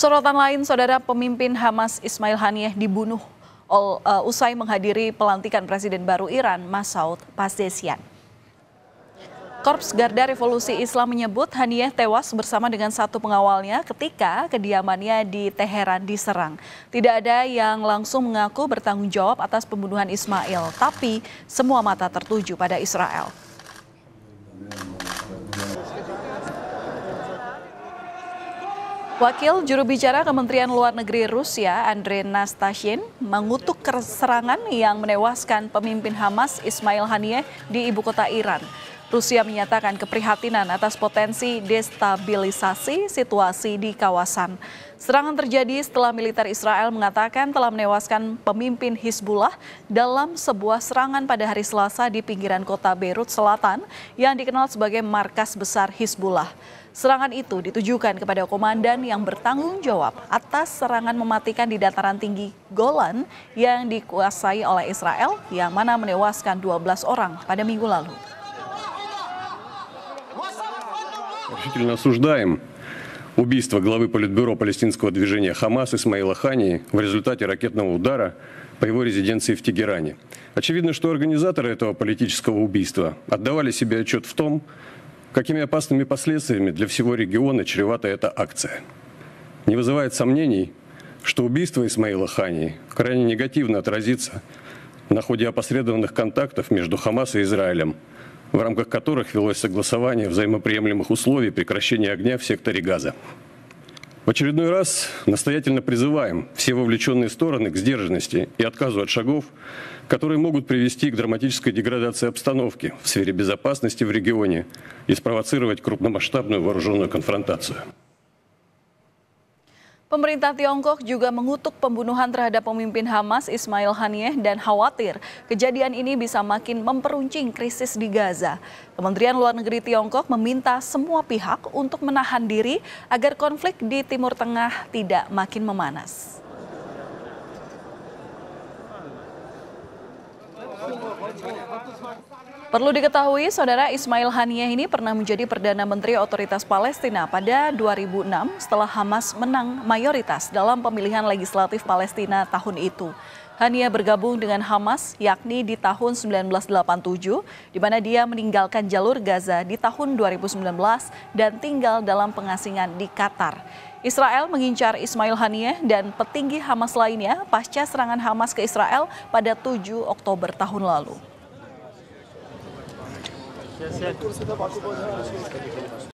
Sorotan lain, saudara pemimpin Hamas Ismail Haniyeh dibunuh ol, uh, usai menghadiri pelantikan Presiden baru Iran, Masoud Pazdesian. Korps Garda Revolusi Islam menyebut Haniyeh tewas bersama dengan satu pengawalnya ketika kediamannya di Teheran diserang. Tidak ada yang langsung mengaku bertanggung jawab atas pembunuhan Ismail, tapi semua mata tertuju pada Israel. Wakil juru bicara Kementerian Luar Negeri Rusia, Andrei Nastashin, mengutuk serangan yang menewaskan pemimpin Hamas Ismail Haniyeh di ibu kota Iran. Rusia menyatakan keprihatinan atas potensi destabilisasi situasi di kawasan. Serangan terjadi setelah militer Israel mengatakan telah menewaskan pemimpin Hizbullah dalam sebuah serangan pada hari Selasa di pinggiran kota Beirut Selatan yang dikenal sebagai markas besar Hizbullah. Serangan itu ditujukan kepada komandan yang bertanggung jawab atas serangan mematikan di dataran tinggi Golan yang dikuasai oleh Israel yang mana menewaskan 12 orang pada minggu lalu. Решительно осуждаем убийство главы Политбюро палестинского движения «Хамас» Исмаила Хани в результате ракетного удара по его резиденции в Тегеране. Очевидно, что организаторы этого политического убийства отдавали себе отчет в том, Какими опасными последствиями для всего региона чревата эта акция? Не вызывает сомнений, что убийство Исмаила Хани крайне негативно отразится на ходе опосредованных контактов между Хамас и Израилем, в рамках которых велось согласование взаимоприемлемых условий прекращения огня в секторе Газа. В очередной раз настоятельно призываем все вовлеченные стороны к сдержанности и отказу от шагов, которые могут привести к драматической деградации обстановки в сфере безопасности в регионе и спровоцировать крупномасштабную вооруженную конфронтацию. Pemerintah Tiongkok juga mengutuk pembunuhan terhadap pemimpin Hamas Ismail Haniyeh dan khawatir kejadian ini bisa makin memperuncing krisis di Gaza. Kementerian Luar Negeri Tiongkok meminta semua pihak untuk menahan diri agar konflik di Timur Tengah tidak makin memanas. Perlu diketahui, Saudara Ismail Haniyeh ini pernah menjadi Perdana Menteri Otoritas Palestina pada 2006 setelah Hamas menang mayoritas dalam pemilihan legislatif Palestina tahun itu. Hania bergabung dengan Hamas yakni di tahun 1987 di mana dia meninggalkan jalur Gaza di tahun 2019 dan tinggal dalam pengasingan di Qatar. Israel mengincar Ismail Haniyeh dan petinggi Hamas lainnya pasca serangan Hamas ke Israel pada 7 Oktober tahun lalu. Yes, yes.